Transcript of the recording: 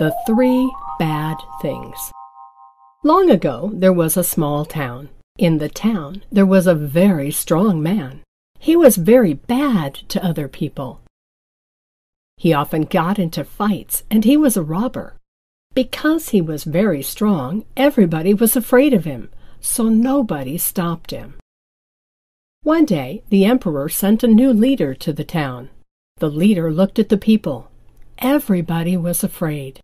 The Three Bad Things. Long ago there was a small town. In the town there was a very strong man. He was very bad to other people. He often got into fights, and he was a robber. Because he was very strong, everybody was afraid of him, so nobody stopped him. One day the emperor sent a new leader to the town. The leader looked at the people Everybody was afraid.